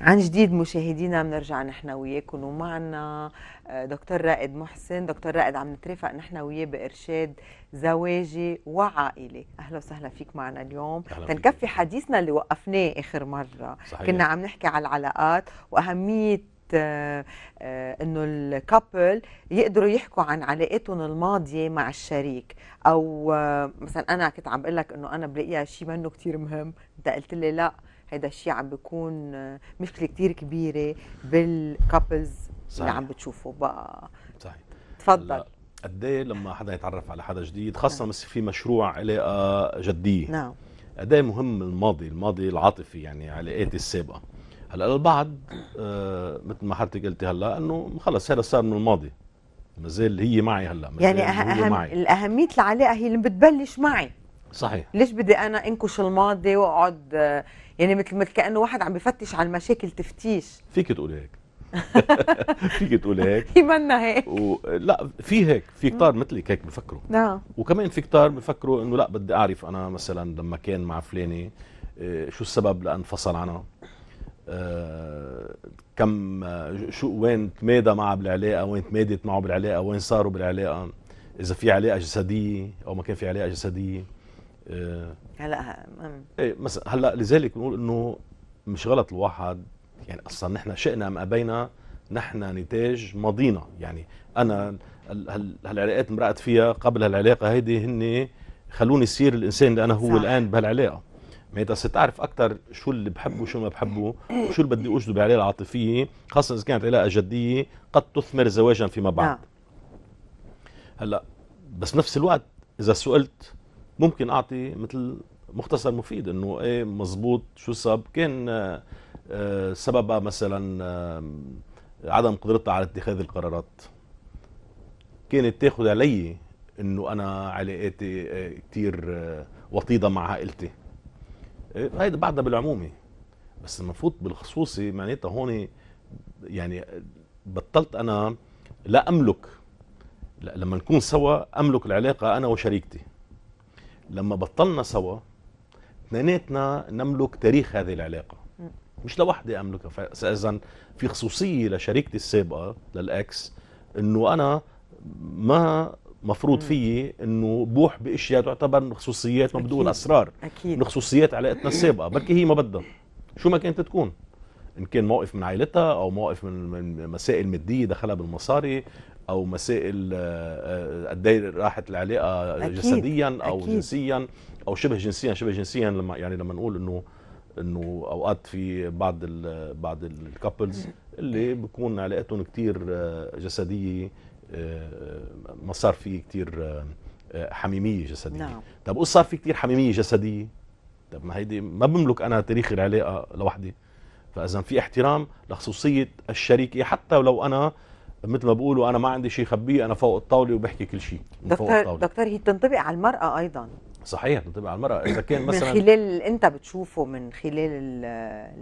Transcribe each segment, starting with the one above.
عن جديد مشاهدينا بنرجع نحن وياكم ومعنا آه، دكتور رائد محسن دكتور رائد عم نترافق نحن وياه بارشاد زواجي وعائلي اهلا وسهلا فيك معنا اليوم تنكفي حديثنا اللي وقفناه اخر مره صحيح. كنا عم نحكي على العلاقات واهميه آه، آه، انه الكابل يقدروا يحكوا عن علاقتهم الماضيه مع الشريك او مثلا انا كنت عم بقول لك انه انا بلاقيها شيء منه كثير مهم انت قلت لي لا هذا الشيء عم بيكون آه، مشكله كثير كبيره بالكابلز اللي عم بتشوفه بقى صحيح تفضل قد ايه لما حدا يتعرف على حدا جديد خاصه نعم. بس في مشروع علاقه جديه نعم قد ايه مهم الماضي الماضي العاطفي يعني علاقاتي السابقه هلا البعض آه مثل ما حضرتك قلتي هلا انه خلص هذا صار من الماضي ما زال هي معي هلا يعني أه- أهم معي. الاهميه العلاقه هي اللي بتبلش معي صحيح ليش بدي انا انكش الماضي واقعد آه، يعني مثل كانه واحد عم بفتش على المشاكل تفتيش فيك تقولي هيك فيك تقولي هيك في منا هيك و... لا في هيك في كتار مثلك هيك بفكروا نعم وكمان في كتار بفكروا انه لا بدي اعرف انا مثلا لما كان مع فلانه آه، شو السبب لانفصل عنها آه، كم آه، شو وين تمادى معه بالعلاقه وين تمادت معه بالعلاقه وين صاروا بالعلاقه اذا في علاقه جسديه او ما كان في علاقه جسديه آه. هلا ايه مثلا هلا لذلك بنقول انه مش غلط الواحد يعني اصلا نحن شئنا ام ابينا نحن نتاج ماضينا يعني انا هالعلاقات مرقت فيها قبل هالعلاقه هيدي هن خلوني يصير الانسان اللي انا هو صح. الان بهالعلاقه ما صرت اعرف اكثر شو اللي بحبه وشو ما بحبه وشو اللي بدي اجذب عليه العاطفيه خاصه اذا كانت علاقه جديه قد تثمر زواجا فيما بعد آه. هلا بس نفس الوقت اذا سئلت ممكن اعطي مثل مختصر مفيد انه ايه مزبوط شو السبب كان آه، آه، سببها مثلا عدم قدرتها على اتخاذ القرارات كانت تاخذ علي انه انا علاقاتي آه، كثير وطيده مع عائلتي إيه، هيدا بعدها بالعمومي بس لما فوت بالخصوصي معناتها هون يعني بطلت انا لا املك لما نكون سوا املك العلاقه انا وشريكتي لما بطلنا سوا اثنيناتنا نملك تاريخ هذه العلاقه مش لوحدي املكها فاذا في خصوصيه لشريكتي السابقه للاكس انه انا ما مفروض فيي انه بوح باشياء تعتبر خصوصيات ما بدون اسرار اكيد خصوصيات علاقتنا السابقه بركي هي ما بدها شو ما كانت تكون ان كان موقف من عائلتها او موقف من مسائل ماديه دخلها بالمصاري او مسائل قد آه، ايه راحت العلاقه جسديا او أكيد. جنسيا او شبه جنسيا شبه جنسيا لما يعني لما نقول انه انه اوقات في بعض الـ بعض الكابلز اللي بكون علاقتهم كثير آه، جسديه آه، ما صار في كثير حميميه جسديه نعم. طب قص صار في كثير حميميه جسديه طب ما هيدي ما بملك انا تاريخ العلاقه لوحدي فاذا في احترام لخصوصيه الشريك حتى لو انا مثل ما بقولوا انا ما عندي شيء خبيه انا فوق الطاوله وبحكي كل شيء دكتور دكتور هي بتنطبق على المراه ايضا صحيح بتنطبق على المراه اذا كان مثلا من خلال انت بتشوفه من خلال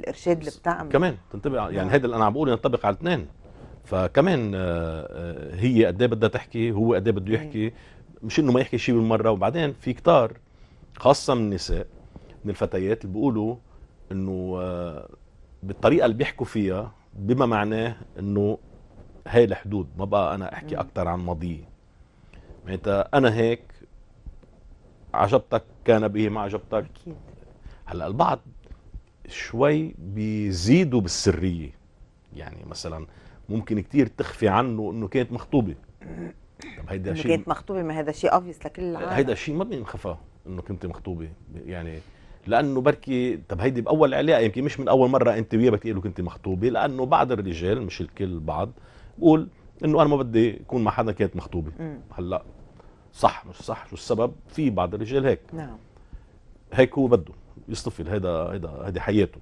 الارشاد اللي بتعمله كمان بتنطبق يعني نعم. هذا اللي انا عم بقوله ينطبق على الاثنين فكمان آه، آه، هي قد ايه بدها تحكي هو قد ايه بده يحكي مش انه ما يحكي شيء بالمره وبعدين في كتار خاصه من النساء من الفتيات اللي بيقولوا انه آه، بالطريقه اللي بيحكوا فيها بما معناه انه هي الحدود ما بقى انا احكي اكثر عن ماضي معناتها انا هيك عجبتك كان به ما عجبتك اكيد هلا البعض شوي بيزيدوا بالسريه يعني مثلا ممكن كتير تخفي عنه انه كانت مخطوبه طب هيدا شيء كانت مخطوبه ما هذا شيء اوبفيس لكل العالم آه، هيدا شيء ما بينخفى انه كنت مخطوبه يعني لانه بركي طب هيدي باول علاقه يمكن مش من اول مره انت وياه بدك تقول كنت مخطوبه لانه بعض الرجال مش الكل بعض بقول انه انا ما بدي اكون مع حدا كانت مخطوبه هلا صح مش صح شو السبب في بعض الرجال هيك نعم هيك هو بده يصطفل هيدا هيدا هيدي حياته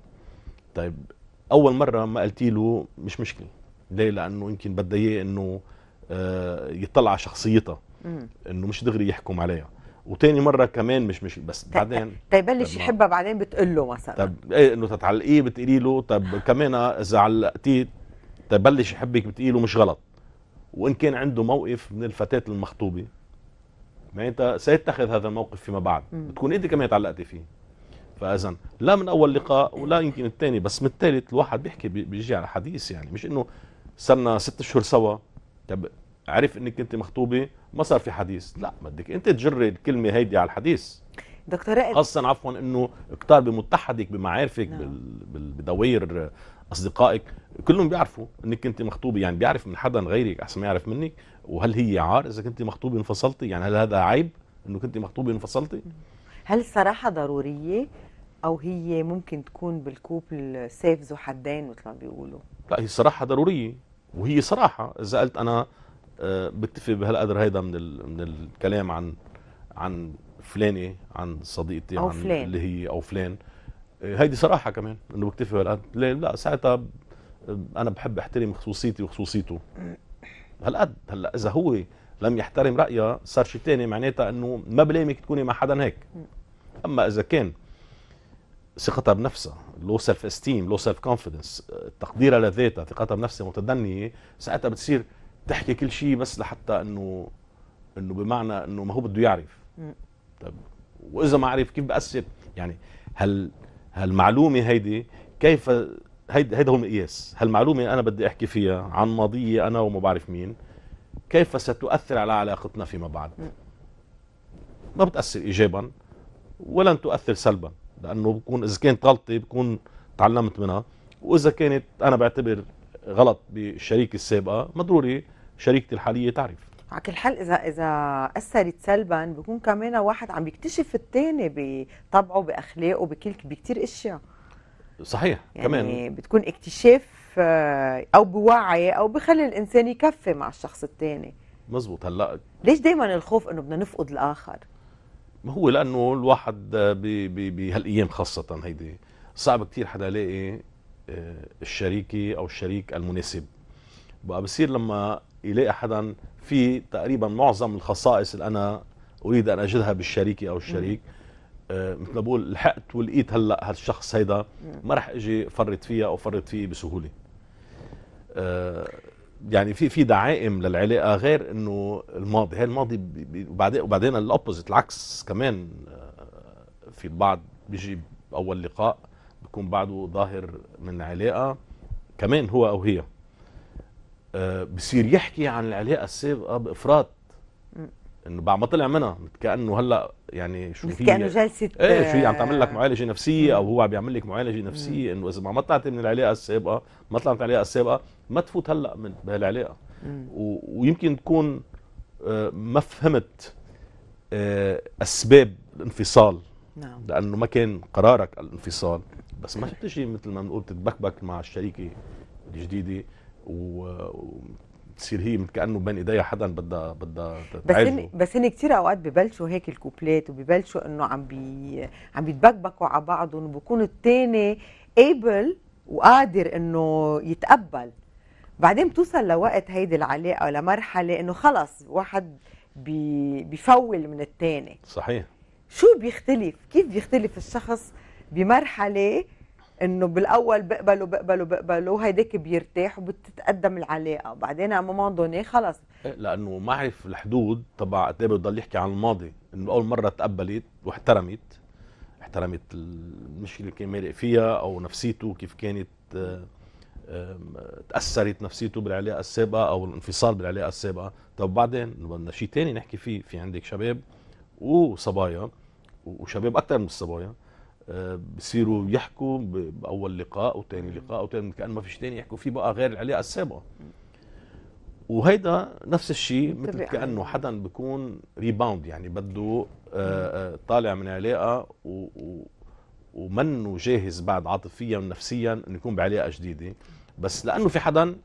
طيب اول مره ما قلت له مش مشكله ليه لانه يمكن بدها اياه انه آه، يطلع على شخصيتها انه مش دغري يحكم عليها وتاني مره كمان مش مش بس بعدين تيبلش طيب، يحبها بعدين بتقول له مثلا طيب ايه انه تتعلقيه بتقولي له طب كمان اذا علقتيه تبلش يحبك بتقيله مش غلط وان كان عنده موقف من الفتاه المخطوبه ما انت سيتخذ هذا الموقف فيما بعد بتكون انت كمان تعلقتي فيه فاذا لا من اول لقاء ولا يمكن الثاني بس من الثالث الواحد بيحكي بيجي على حديث يعني مش انه صرنا ست اشهر سوا طب عرف انك انت مخطوبه ما صار في حديث لا بدك انت تجري الكلمه هيدي على الحديث دكتور رائد خاصة عفوا انه كتار بمتحدك بمعارفك نعم. بدوائر اصدقائك كلهم بيعرفوا انك انت مخطوبه يعني بيعرف من حدا غيرك احسن ما يعرف منك وهل هي عار اذا كنت مخطوبه انفصلتي يعني هل هذا عيب انه كنت مخطوبه انفصلتي هل الصراحه ضروريه او هي ممكن تكون بالكوب سيف ذو حدين مثل ما بيقولوا لا هي صراحه ضروريه وهي صراحه اذا قلت انا آه، بكتفي بهالقدر هيدا من من الكلام عن عن فلانه عن صديقتي أو عن فلان. اللي هي او فلان هيدي صراحه كمان انه بكتفي هالقد ليه لا ساعتها انا بحب احترم خصوصيتي وخصوصيته هالقد هلا اذا هو لم يحترم رايها صار شيء ثاني معناتها انه ما بلامك تكوني مع حدا هيك اما اذا كان ثقتها بنفسها لو سيلف استيم لو سيلف كونفدنس تقديرها لذاتها ثقتها بنفسها متدنيه ساعتها بتصير تحكي كل شيء بس لحتى انه انه بمعنى انه ما هو بده يعرف طيب واذا ما عرف كيف بأثر يعني هل هالمعلومة هيدي كيف هيدا هيد هو المقياس هالمعلومة أنا بدي أحكي فيها عن ماضية أنا وما بعرف مين كيف ستؤثر على علاقتنا فيما بعد ما بتأثر إيجابا ولن تؤثر سلبا لأنه بكون إذا كانت غلطة بكون تعلمت منها وإذا كانت أنا بعتبر غلط بالشريك السابقة مضروري ضروري شريكتي الحالية تعرف على كل حال اذا اذا اثرت سلبا بكون كمان واحد عم بيكتشف الثاني بطبعه باخلاقه بكل بكثير اشياء صحيح يعني كمان بتكون اكتشاف آه، او بوعي او بخلي الانسان يكفي مع الشخص الثاني مزبوط هلا ليش دائما الخوف انه بدنا نفقد الاخر ما هو لانه الواحد آه، بهالايام خاصه هيدي صعب كثير حدا يلاقي آه، الشريكه او الشريك المناسب بقى بصير لما يلاقي حدا في تقريبا معظم الخصائص اللي انا اريد ان اجدها بالشريكه او الشريك آه مثل ما بقول لحقت ولقيت هلا هالشخص هيدا ما رح اجي فرط فيها او فرط فيه بسهوله آه يعني في في دعائم للعلاقه غير انه الماضي هي الماضي وبعدين وبعدين الاوبوزيت العكس كمان آه، في البعض بيجي اول لقاء بيكون بعده ظاهر من علاقه كمان هو او هي آه، بصير يحكي عن العلاقه السابقه بافراط انه بعد ما طلع منها كانه هلا يعني شو هي كانه جلسه ايه شو هي عم تعمل لك آه. معالجه نفسيه او هو عم بيعمل لك معالجه نفسيه انه اذا ما طلعت من العلاقه السابقه ما طلعت من العلاقه السابقه ما تفوت هلا من بهالعلاقه ويمكن تكون آه، ما فهمت اسباب الانفصال نعم لانه ما كان قرارك الانفصال بس ما بتجي مثل ما بنقول تتبكبك مع الشريكه الجديده وتصير هي كانه بين ايديها حدا بدها بدها بس إن بس هن كثير اوقات ببلشوا هيك الكوبلات وببلشوا انه عم بي عم بيتبكبكوا على بعضهم وبكون الثاني قابل وقادر انه يتقبل بعدين بتوصل لوقت هيدي العلاقه لمرحله انه خلص واحد بي بيفول من الثاني صحيح شو بيختلف كيف بيختلف الشخص بمرحله انه بالاول بقبلوا بقبلوا بقبلوا وهيداك بيرتاح وبتتقدم العلاقه بعدين على مومون دوني خلص إيه، لانه ما عرف الحدود تبع قد ايه بضل يحكي عن الماضي انه اول مره تقبلت واحترمت احترمت المشكله اللي كان مالق فيها او نفسيته كيف كانت آه، تاثرت نفسيته بالعلاقه السابقه او الانفصال بالعلاقه السابقه طب بعدين بدنا شيء ثاني نحكي فيه في عندك شباب وصبايا وشباب اكثر من الصبايا بصيروا يحكوا باول لقاء وثاني لقاء وثاني كان ما فيش ثاني يحكوا فيه بقى غير العلاقه السابقه وهيدا نفس الشيء مثل كانه حدا بيكون ريباوند يعني بده آه، آه، طالع من علاقه ومنه جاهز بعد عاطفيا ونفسيا انه يكون بعلاقه جديده بس لانه في حدا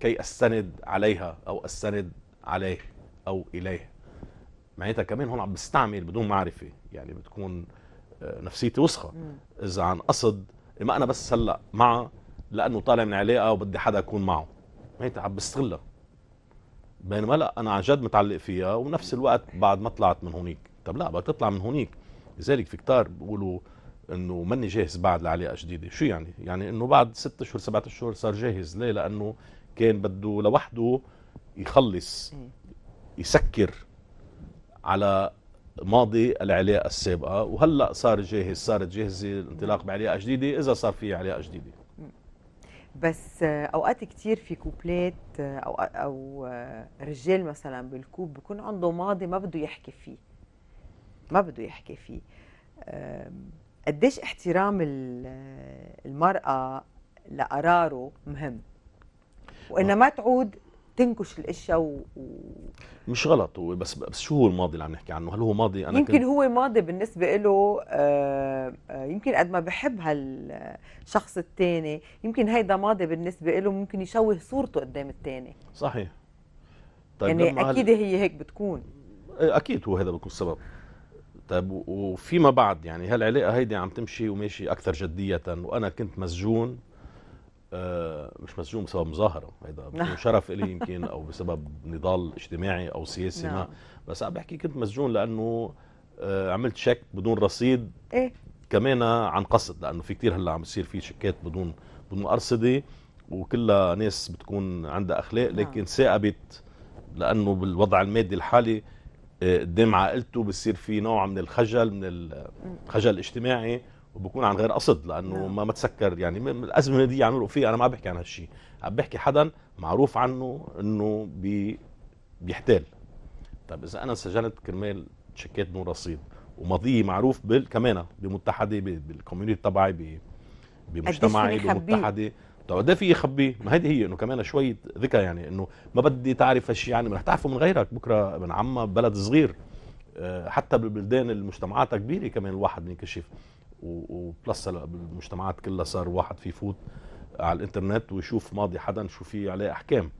كي استند عليها او استند عليه او اليه معناتها كمان هون عم بستعمل بدون معرفه يعني بتكون نفسيتي وسخه إذا عن قصد ما انا بس هلا معه لانه طالع من علاقه وبدي حدا اكون معه هي عم بستغلها بينما لا انا عن جد متعلق فيها وبنفس الوقت بعد ما طلعت من هونيك طب لا بدك تطلع من هونيك لذلك في كتار بيقولوا انه ماني جاهز بعد لعلاقه جديده شو يعني يعني انه بعد ست اشهر سبعة اشهر صار جاهز ليه لانه كان بده لوحده يخلص يسكر على ماضي العلاقة السابقة وهلأ صار جاهز صارت جاهزة الانطلاق بعلاقة جديدة إذا صار في علاقة جديدة بس اوقات كتير في كوبلات او او رجال مثلا بالكوب بكون عنده ماضي ما بده يحكي فيه ما بده يحكي فيه قديش احترام المراه لقراره مهم وانها آه. ما تعود تنكش الاشياء و... و... مش غلط بس بس شو هو الماضي اللي عم نحكي عنه هل هو ماضي انا يمكن كنت... هو ماضي بالنسبه له آه آه يمكن قد ما بحب هالشخص الثاني يمكن هيدا ماضي بالنسبه له ممكن يشوه صورته قدام الثاني صحيح طيب يعني اكيد هل... هي هيك بتكون إيه، اكيد هو هذا بيكون السبب طيب وفيما بعد يعني هالعلاقه هيدي عم تمشي وماشي اكثر جديه وانا كنت مسجون آه، مش مسجون بسبب مظاهره هذا نعم. شرف لي يمكن او بسبب نضال اجتماعي او سياسي ما نعم. بس عم بحكي كنت مسجون لانه آه، عملت شك بدون رصيد ايه كمان عن قصد لانه في كتير هلا عم بصير في شيكات بدون بدون ارصده وكلها ناس بتكون عندها اخلاق نعم. لكن ثاقبت لانه بالوضع المادي الحالي آه، قدام عائلته بصير في نوع من الخجل من الخجل الاجتماعي وبكون عن غير قصد لانه نعم. ما متسكر يعني الازمه دي يعملوا فيه انا ما عم بحكي عن هالشيء عم بحكي حدا معروف عنه انه بي بيحتال طيب اذا انا سجلت كرمال تشيكات نور رصيد وماضيه معروف بال كمان بمتحده بالكوميونتي تبعي بمجتمعي بمتحده طيب قد إيه في يخبيه؟ ما هذه هي انه كمان شويه ذكاء يعني انه ما بدي تعرف هالشيء يعني رح تعرفه من غيرك بكره من عمها ببلد صغير آه، حتى بالبلدان المجتمعات كبيره كمان الواحد بينكشف وبلس بالمجتمعات كلها صار واحد في فوت على الانترنت ويشوف ماضي حدا شو في عليه احكام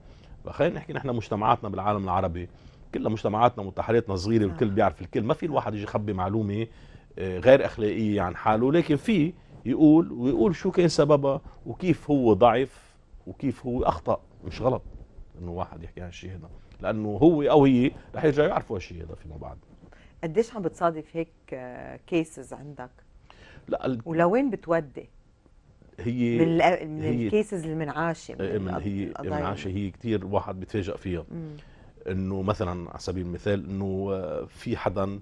فخلينا نحكي نحن مجتمعاتنا بالعالم العربي كلها مجتمعاتنا وتحريتنا صغيره نعم. والكل بيعرف الكل ما في الواحد يجي يخبي معلومه آه، غير اخلاقيه عن حاله لكن في يقول ويقول شو كان سببها وكيف هو ضعيف وكيف هو اخطا مش غلط انه واحد يحكي هالشيء هذا لانه هو او هي رح يرجعوا يعرفوا هالشيء هذا فيما بعد قديش عم بتصادف هيك كيسز آه، عندك لا ولوين بتودي هي من, ال من إيه، هي الكيسز اللي من هي المنعاشه هي كثير واحد بيتفاجئ فيها انه مثلا على سبيل المثال انه آه، في حدا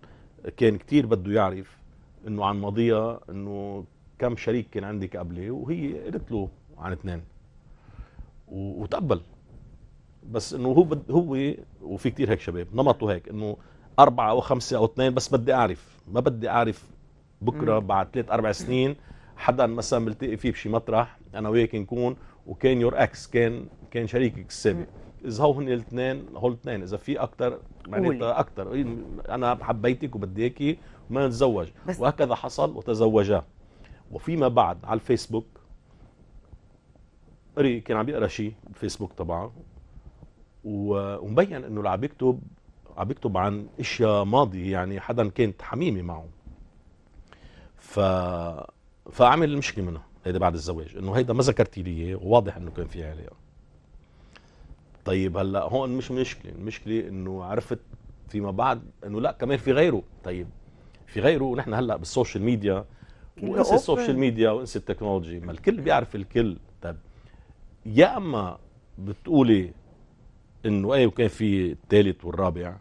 كان كثير بده يعرف انه عن ماضيها انه كم شريك كان عندك قبله وهي قالت له عن اثنين وتقبل بس انه هو بد هو وفي كثير هيك شباب نمطه هيك انه اربعه او خمسه او اثنين بس بدي اعرف ما بدي اعرف بكره بعد ثلاث اربع سنين حدا مثلا ملتقي فيه بشي مطرح انا وياك نكون وكان يور اكس كان كان شريكك السابق اذا هو هن الاثنين هول الاثنين اذا في اكثر معناتها اكثر إيه، انا حبيتك وبديكي وما نتزوج وهكذا حصل وتزوجا وفيما بعد على الفيسبوك قري كان عم يقرا شيء الفيسبوك تبعه ومبين انه اللي عم يكتب عم يكتب عن اشياء ماضي يعني حدا كانت حميمه معه ف فاعمل المشكله منها هيدا بعد الزواج انه هيدا ما ذكرتي لي اياه وواضح انه كان في علاقه طيب هلا هون مش مشكله المشكله انه عرفت فيما بعد انه لا كمان في غيره طيب في غيره ونحن هلا بالسوشيال ميديا وانسى السوشيال ميديا وانسى التكنولوجي ما الكل بيعرف الكل طيب يا اما بتقولي انه ايه وكان في الثالث والرابع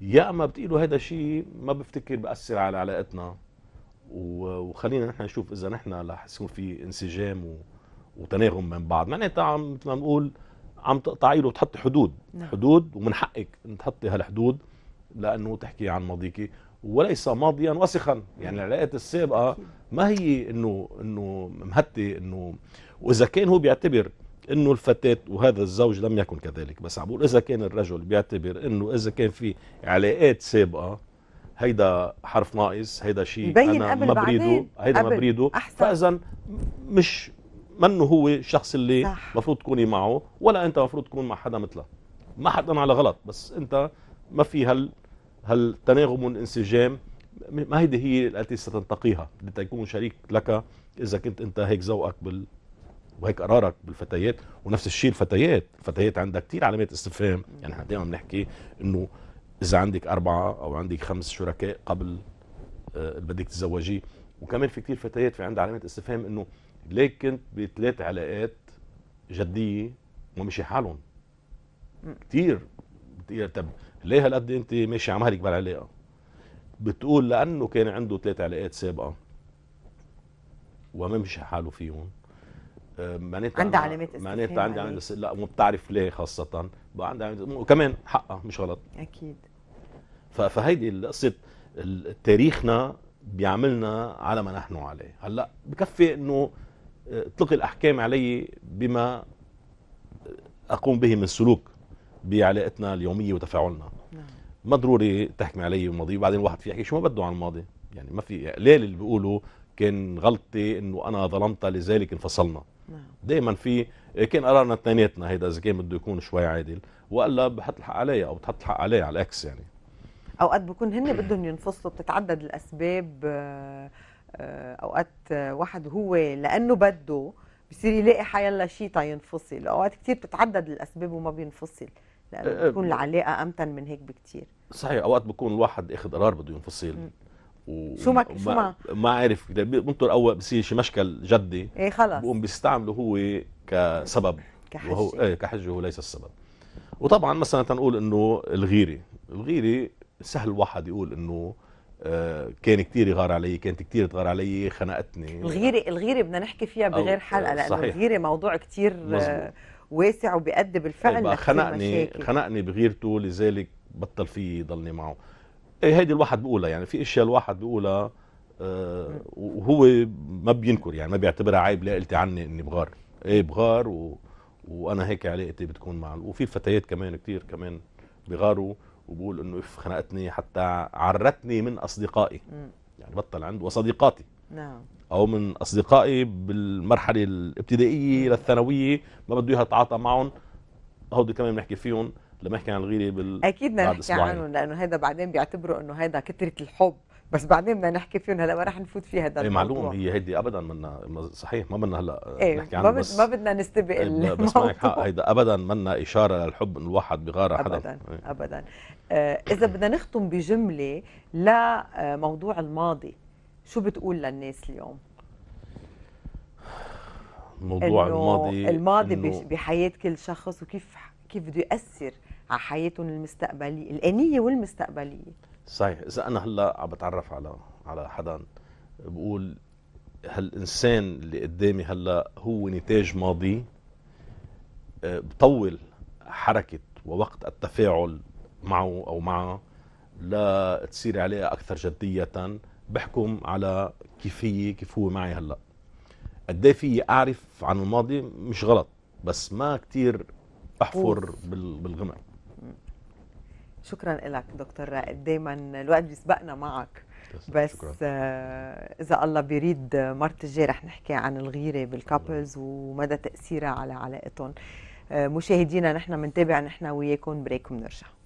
يا اما بتقولوا هذا شيء ما بفتكر بأثر على علاقتنا وخلينا نحن نشوف اذا نحن رح يكون في انسجام وتناغم من بعض معناتها عم مثل ما بنقول عم تقطعي له وتحطي حدود نعم. حدود ومن حقك ان تحطي هالحدود لانه تحكي عن ماضيك وليس ماضيا وسخا يعني العلاقات السابقه ما هي انه انه مهتي انه واذا كان هو بيعتبر انه الفتاه وهذا الزوج لم يكن كذلك بس عم بقول اذا كان الرجل بيعتبر انه اذا كان في علاقات سابقه هيدا حرف ناقص هيدا شيء انا ما بريده هيدا ما بريده فاذا مش منه هو الشخص اللي المفروض تكوني معه ولا انت المفروض تكون مع حدا مثله ما حدا على غلط بس انت ما في هال هالتناغم والانسجام ما هيدي هي التي ستنتقيها بدك يكون شريك لك اذا كنت انت هيك ذوقك بال وهيك قرارك بالفتيات ونفس الشيء الفتيات الفتيات عندها كثير علامات استفهام يعني احنا دائما بنحكي انه اذا عندك اربعه او عندك خمس شركاء قبل آه، بدك تتزوجيه وكمان في كتير فتيات في عندها علامه استفهام انه ليه كنت بثلاث علاقات جديه ومشي حالهم كتير طب ليه هالقد انت ماشي على مهلك بالعلاقه بتقول لانه كان عنده ثلاث علاقات سابقه وما مشي حاله فيهم آه، معناتها عندها علامات استفهام معناتها عندها علامات لا بتعرف ليه خاصه بقى عندها وكمان حقها مش غلط اكيد فهيدي القصه تاريخنا بيعملنا على ما نحن عليه هلا بكفي انه تلقي آه، الاحكام علي بما اقوم به من سلوك بعلاقتنا اليوميه وتفاعلنا نعم. ما ضروري تحكمي علي الماضي وبعدين الواحد في يحكي شو ما بده عن الماضي يعني ما في ليه اللي بيقولوا كان غلطتي انه انا ظلمتها لذلك انفصلنا نعم. دائما في كان قرارنا اثنيناتنا هيدا اذا كان بده يكون شوي عادل والا بحط الحق علي او بتحط الحق علي على الاكس يعني اوقات بيكون هن بدهم ينفصلوا بتتعدد الاسباب آه، آه، اوقات واحد هو لانه بده بصير يلاقي حيلا شيء تا ينفصل اوقات كثير بتتعدد الاسباب وما بينفصل لانه آه، بتكون العلاقه امتن من هيك بكثير صحيح اوقات بكون الواحد اخذ قرار بده ينفصل و... شو ما شو ما ما عارف بنطر اول بصير شي مشكل جدي ايه خلص بقوم بيستعمله هو كسبب كحجه وهو ايه كحجه وليس ليس السبب وطبعا مثلا تنقول انه الغيره الغيره سهل الواحد يقول انه آه، كان كتير يغار علي كانت كتير تغار علي خنقتني الغيره الغيره بدنا نحكي فيها بغير حلقه لانه صحيح. الغيره موضوع كتير آه، واسع وبيأدي بالفعل أيوة، خنقني خنقني بغيرته لذلك بطل في يضلني معه إيه، هيدي الواحد بيقولها يعني في اشياء الواحد بيقولها آه، وهو ما بينكر يعني ما بيعتبرها عيب قلتي عني اني بغار ايه بغار و... وانا هيك علاقتي بتكون مع وفي فتيات كمان كتير كمان بغاروا وبقول انه اف خنقتني حتى عرتني من اصدقائي يعني بطل عنده وصديقاتي نعم او من اصدقائي بالمرحله الابتدائيه للثانويه ما بده اياها تتعاطى معهم هودي كمان بنحكي فيهم لما احكي عن الغيره بال اكيد بدنا نحكي عنهم لانه هذا بعدين بيعتبروا انه هذا كثره الحب بس بعدين بدنا نحكي فيهم هلا ما رح نفوت فيها هذا إيه، الموضوع معلوم هي هيدي ابدا منا صحيح ما بدنا هلا آه، ايه نحكي عنها بس ما بدنا نستبق الموضوع إيه، بس معك حق هيدا ابدا منا اشاره للحب انه الواحد بغار حدا ابدا ايه. ابدا آه اذا بدنا نختم بجمله لموضوع آه، الماضي شو بتقول للناس اليوم؟ موضوع الماضي الماضي بحياه كل شخص وكيف كيف بده ياثر على حياتهم المستقبليه الانيه والمستقبليه صحيح اذا انا هلا عم بتعرف على على حدا بقول هالانسان اللي قدامي هلا هو نتاج ماضي آه، بطول حركه ووقت التفاعل معه او معها لا تصير عليها اكثر جديه بحكم على كيفيه كيف هو معي هلا قد إيه في اعرف عن الماضي مش غلط بس ما كتير احفر بالغمق شكرا لك دكتور رائد دايما الوقت بيسبقنا معك بس اذا آه اذا الله بيريد مرت الجاي رح نحكي عن الغيره بالكابلز ومدى تاثيرها على علاقتهم آه مشاهدينا نحن بنتابع نحن وياكم بريك ونرجع